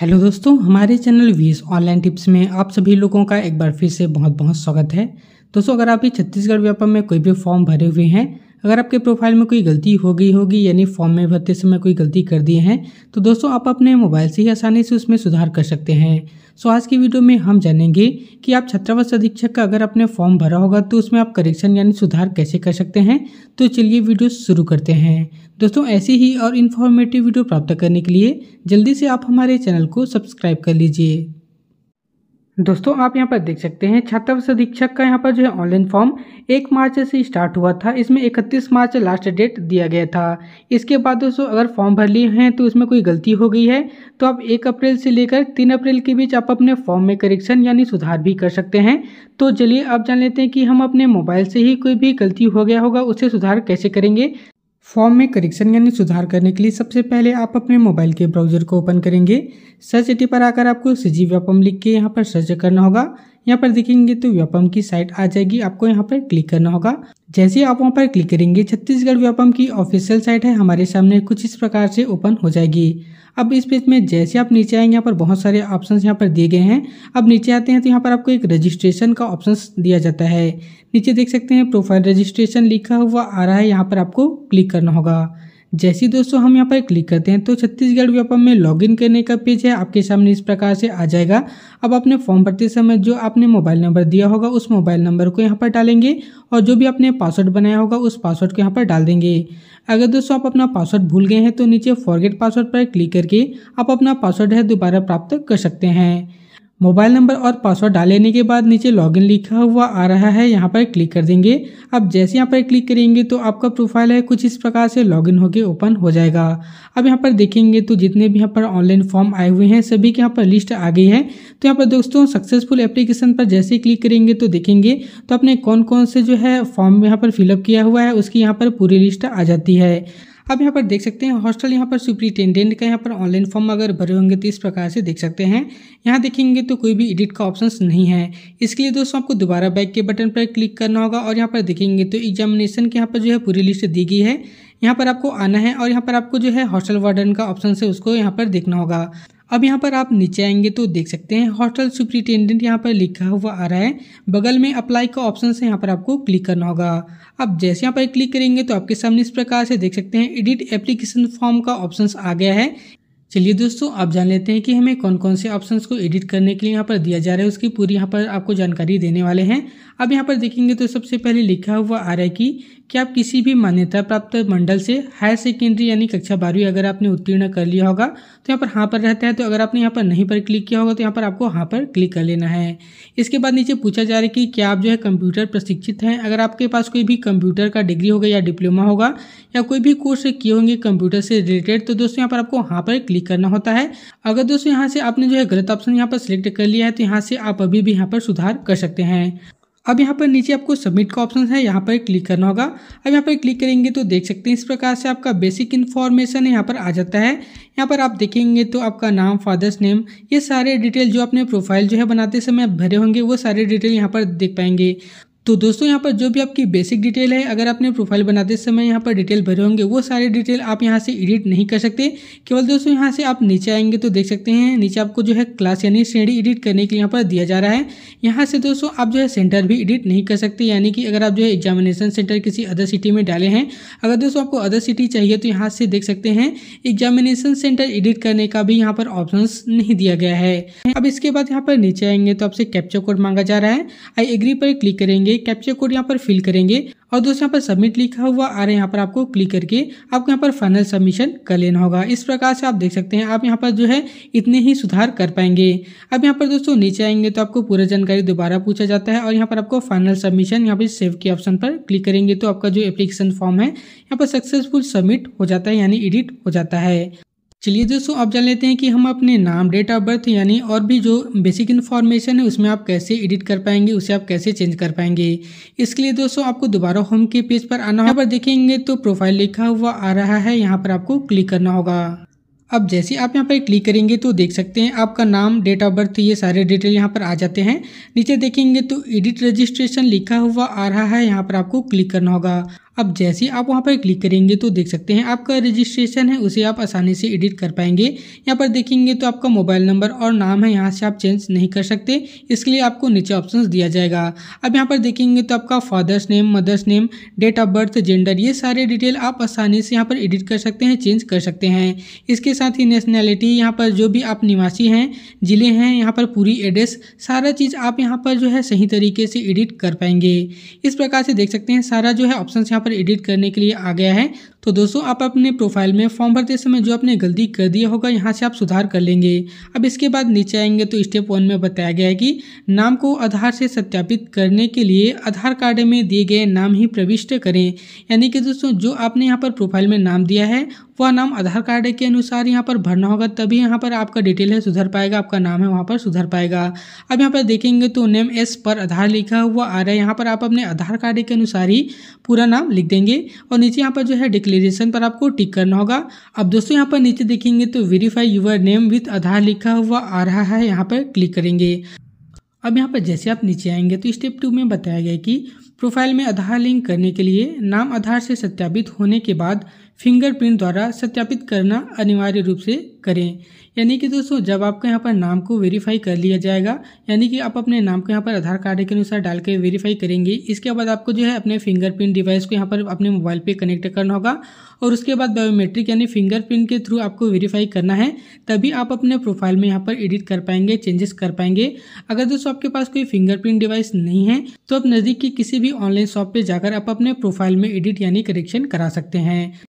hello दोस्तों हमारे channel वीस ऑनलाइन टिप्स में आप सभी लोगों का एक बार फिर से बहुत बहुत स्वागत है दोस्तों अगर आप भी छत्तीसगढ़ व्यापम में कोई भी फॉर्म भरे हुए हैं अगर आपके प्रोफाइल में कोई गलती हो गई होगी यानी फॉर्म में भरते समय कोई गलती कर दिए हैं तो दोस्तों आप अपने मोबाइल से ही आसानी से उसमें सुधार कर सकते हैं सो आज की वीडियो में हम जानेंगे कि आप छात्रावास अधीक्षक का अगर आपने फॉर्म भरा होगा तो उसमें आप करेक्शन यानी सुधार कैसे कर सकते हैं तो चलिए वीडियो शुरू करते हैं दोस्तों ऐसी ही और इन्फॉर्मेटिव वीडियो प्राप्त करने के लिए जल्दी से आप हमारे चैनल को सब्सक्राइब कर लीजिए दोस्तों आप यहाँ पर देख सकते हैं छात्रावास अधीक्षक का यहाँ पर जो है ऑनलाइन फॉर्म एक मार्च से स्टार्ट हुआ था इसमें 31 मार्च लास्ट डेट दिया गया था इसके बाद दोस्तों अगर फॉर्म भर लिए हैं तो इसमें कोई गलती हो गई है तो आप 1 अप्रैल से लेकर 3 अप्रैल के बीच आप अपने फॉर्म में करेक्शन यानी सुधार भी कर सकते हैं तो चलिए आप जान लेते हैं कि हम अपने मोबाइल से ही कोई भी गलती हो गया होगा उसे सुधार कैसे करेंगे फॉर्म में करेक्शन यानी सुधार करने के लिए सबसे पहले आप अपने मोबाइल के ब्राउजर को ओपन करेंगे सर्च एटी पर आकर आपको सजीव व्यापम लिख के यहाँ पर सर्च करना होगा यहाँ पर देखेंगे तो व्यापम की साइट आ जाएगी आपको यहाँ पर क्लिक करना होगा जैसे आप वहाँ पर क्लिक करेंगे छत्तीसगढ़ व्यापम की ऑफिशियल साइट है हमारे सामने कुछ इस प्रकार से ओपन हो जाएगी अब इस पेज में जैसे आप नीचे आएंगे यहाँ पर बहुत सारे ऑप्शन यहाँ पर दिए गए हैं अब नीचे आते हैं तो यहाँ पर आपको एक रजिस्ट्रेशन का ऑप्शन दिया जाता है नीचे देख सकते हैं प्रोफाइल रजिस्ट्रेशन लिखा हुआ आ रहा है यहाँ पर आपको क्लिक करना होगा जैसे दोस्तों हम यहाँ पर क्लिक करते हैं तो छत्तीसगढ़ व्यापम में लॉगिन करने का पेज है आपके सामने इस प्रकार से आ जाएगा अब आपने फॉर्म भरते समय जो आपने मोबाइल नंबर दिया होगा उस मोबाइल नंबर को यहाँ पर डालेंगे और जो भी आपने पासवर्ड बनाया होगा उस पासवर्ड को यहाँ पर डाल देंगे अगर दोस्तों आप अपना पासवर्ड भूल गए हैं तो नीचे फॉरगेट पासवर्ड पर क्लिक करके आप अपना पासवर्ड है दोबारा प्राप्त कर सकते हैं मोबाइल नंबर और पासवर्ड डाल लेने के बाद नीचे लॉगिन लिखा हुआ आ रहा है यहाँ पर क्लिक कर देंगे अब जैसे यहाँ पर क्लिक करेंगे तो आपका प्रोफाइल है कुछ इस प्रकार से लॉगिन होकर ओपन हो जाएगा अब यहाँ पर देखेंगे तो जितने भी यहाँ पर ऑनलाइन फॉर्म आए हुए हैं सभी के यहाँ पर लिस्ट आ गई है तो यहाँ पर दोस्तों सक्सेसफुल एप्लीकेशन पर जैसे क्लिक करेंगे तो देखेंगे तो आपने कौन कौन से जो है फॉर्म यहाँ पर फिलअप किया हुआ है उसकी यहाँ पर पूरी लिस्ट आ जाती है आप यहाँ पर देख सकते हैं हॉस्टल यहाँ पर सुप्रिटेंडेंट का यहाँ पर ऑनलाइन फॉर्म अगर भरे होंगे तो इस प्रकार से देख सकते हैं यहाँ देखेंगे तो कोई भी एडिट का ऑप्शन नहीं है इसके लिए दोस्तों आपको दोबारा बैक के बटन पर क्लिक करना होगा और यहाँ पर देखेंगे तो एग्जामिनेशन के यहाँ पर जो है पूरी लिस्ट दी गई है यहाँ पर आपको आना है और यहाँ पर आपको जो है हॉस्टल वार्डन का ऑप्शन से उसको यहाँ पर देखना होगा अब यहाँ पर आप नीचे आएंगे तो देख सकते हैं हॉस्टल सुप्रिटेंडेंट यहाँ पर लिखा हुआ आ रहा है बगल में अप्लाई का ऑप्शन है यहाँ पर आपको क्लिक करना होगा अब जैसे यहाँ पर क्लिक करेंगे तो आपके सामने इस प्रकार से देख सकते हैं एडिट एप्लीकेशन फॉर्म का ऑप्शन आ गया है चलिए दोस्तों आप जान लेते हैं कि हमें कौन कौन से ऑप्शन को एडिट करने के लिए यहाँ पर दिया जा रहा है उसकी पूरी यहाँ पर आपको जानकारी देने वाले हैं अब यहाँ पर देखेंगे तो सबसे पहले लिखा हुआ आ रहा है कि, कि आप किसी भी मान्यता प्राप्त मंडल से हायर सेकेंडरी यानी कक्षा बारहवीं अगर आपने उत्तीर्ण कर लिया होगा तो यहाँ पर हाँ पर रहता है तो अगर आपने यहाँ पर नहीं पर क्लिक किया होगा तो यहाँ पर आपको हाँ पर क्लिक कर लेना है इसके बाद नीचे पूछा जा रहा है कि क्या आप जो है कंप्यूटर प्रशिक्षित हैं अगर आपके पास कोई भी कंप्यूटर का डिग्री होगा या डिप्लोमा होगा या कोई भी कोर्स किए होंगे कंप्यूटर से रिलेटेड तो दोस्तों यहाँ पर आपको हाँ पर क्लिक क्लिक करना होता है अगर दोस्तों यहाँ से आपने जो है गलत ऑप्शन यहाँ पर सिलेक्ट कर लिया है तो यहाँ से आप अभी भी यहाँ पर सुधार कर सकते हैं अब यहाँ पर नीचे आपको सबमिट का ऑप्शन है यहाँ पर क्लिक करना होगा अब यहाँ पर क्लिक करेंगे तो देख सकते हैं इस प्रकार से आपका बेसिक इन्फॉर्मेशन यहाँ पर आ जाता है यहाँ पर आप देखेंगे तो आपका नाम फादर्स नेम ये सारे डिटेल जो आपने प्रोफाइल जो है बनाते समय भरे होंगे वो सारे डिटेल यहाँ पर देख पाएंगे तो दोस्तों यहाँ पर जो भी आपकी बेसिक डिटेल है अगर आपने प्रोफाइल बनाते समय यहाँ पर डिटेल भरे होंगे वो सारे डिटेल आप यहाँ से एडिट नहीं कर सकते केवल दोस्तों यहाँ से आप नीचे आएंगे तो देख सकते हैं नीचे आपको जो है क्लास यानी श्रेणी एडिट करने के लिए यहाँ पर दिया जा रहा है यहाँ से दोस्तों आप जो है सेंटर भी एडिट नहीं कर सकते यानी कि अगर आप जो है एग्जामिनेशन सेंटर किसी अदर सिटी में डाले हैं अगर दोस्तों आपको अदर सिटी चाहिए तो यहाँ से देख सकते हैं एग्जामिनेशन सेंटर एडिट करने का भी यहाँ पर ऑप्शन नहीं दिया गया है अब इसके बाद यहाँ पर नीचे आएंगे तो आपसे कैप्चर कोड मांगा जा रहा है आई एग्री पर क्लिक करेंगे करेंगे कैप्चर कोड यहाँ पर फिल करेंगे और दोस्तों यहाँ पर सबमिट लिखा हुआ आ रहा है यहाँ पर आपको क्लिक करके आपको यहाँ पर फाइनल सबमिशन कर लेना होगा इस प्रकार से आप देख सकते हैं आप यहाँ पर जो है इतने ही सुधार कर पाएंगे अब यहाँ पर दोस्तों नीचे आएंगे तो आपको पूरा जानकारी दोबारा पूछा जाता है और यहाँ पर आपको फाइनल सबमिशन यहाँ पर सेव के ऑप्शन पर क्लिक करेंगे तो आपका जो एप्लीकेशन फॉर्म है यहाँ पर सक्सेसफुल सबमिट हो जाता है यानी एडिट हो जाता है चलिए दोस्तों आप जान लेते हैं कि हम अपने नाम डेट ऑफ बर्थ यानी और भी जो बेसिक इन्फॉर्मेशन है उसमें आप कैसे एडिट कर पाएंगे उसे आप कैसे चेंज कर पाएंगे इसके लिए दोस्तों आपको दोबारा होम के पेज पर आना होगा देखेंगे तो प्रोफाइल लिखा हुआ आ रहा है यहाँ पर आपको क्लिक करना होगा अब जैसे आप यहाँ पर क्लिक करेंगे तो देख सकते हैं आपका नाम डेट ऑफ बर्थ ये सारे डिटेल यहाँ पर आ जाते हैं नीचे देखेंगे तो एडिट रजिस्ट्रेशन लिखा हुआ आ रहा है यहाँ पर आपको क्लिक करना होगा अब जैसे आप वहाँ पर क्लिक करेंगे तो देख सकते हैं आपका रजिस्ट्रेशन है उसे आप आसानी से एडिट कर पाएंगे यहाँ पर देखेंगे तो आपका मोबाइल नंबर और नाम है यहाँ से आप चेंज नहीं कर सकते इसके लिए आपको नीचे ऑप्शन दिया जाएगा अब यहाँ पर देखेंगे तो आपका father's name mother's name date of birth gender ये सारे डिटेल आप आसानी से यहाँ पर एडिट कर सकते हैं चेंज कर सकते हैं इसके साथ ही नेशनैलिटी यहाँ पर जो भी आप निवासी हैं ज़िले हैं यहाँ पर पूरी एड्रेस सारा चीज़ आप यहाँ पर जो है सही तरीके से एडिट कर पाएंगे इस प्रकार से देख सकते हैं सारा जो है ऑप्शन यहाँ पर एडिट करने के लिए आ गया है तो दोस्तों आप अपने प्रोफाइल में फॉर्म भरते समय जो आपने गलती कर दिया होगा यहाँ से आप सुधार कर लेंगे अब इसके बाद नीचे आएंगे तो स्टेप वन में बताया गया है कि नाम को आधार से सत्यापित करने के लिए आधार कार्ड में दिए गए नाम ही प्रविष्ट करें यानी कि दोस्तों जो आपने यहाँ पर प्रोफाइल में नाम दिया है वह नाम आधार कार्ड के अनुसार यहाँ पर भरना होगा तभी यहाँ पर आपका डिटेल है सुधर पाएगा आपका नाम है वहाँ पर सुधर पाएगा अब यहाँ पर देखेंगे तो नेम एस पर आधार लिखा हुआ आ रहा है यहाँ पर आप अपने आधार कार्ड के अनुसार ही पूरा नाम लिख देंगे और नीचे यहाँ पर जो है डिक्ले वैलिडेशन पर आपको टिक करना होगा अब दोस्तों यहाँ पर नीचे देखेंगे तो verify your name with Aadhaar लिखा हुआ आ रहा है यहाँ पर क्लिक करेंगे अब यहाँ पर जैसे आप नीचे आएंगे तो स्टेप टू में बताया गया कि प्रोफाइल में आधार लिंक करने के लिए नाम आधार से सत्यापित होने के बाद फिंगरप्रिंट द्वारा सत्यापित करना अनिवार्य रूप से करें यानी कि दोस्तों जब आपके यहाँ पर नाम को वेरीफाई कर लिया जाएगा यानी कि आप अपने नाम को यहाँ पर आधार कार्ड के अनुसार डाल के वेरीफाई करेंगे इसके बाद आपको जो है अपने फिंगरप्रिंट डिवाइस को यहाँ पर अपने मोबाइल पे कनेक्ट करना होगा और उसके बाद बायोमेट्रिक यानी फिंगरप्रिंट के थ्रू आपको वेरीफाई करना है तभी आप अपने प्रोफाइल में यहाँ पर एडिट कर पाएंगे चेंजेस कर पाएंगे अगर दोस्तों आपके पास कोई फिंगरप्रिंट डिवाइस नहीं है तो आप नज़दीक की किसी भी ऑनलाइन शॉप पर जाकर आप अपने प्रोफाइल में एडिट यानी करेक्शन करा सकते हैं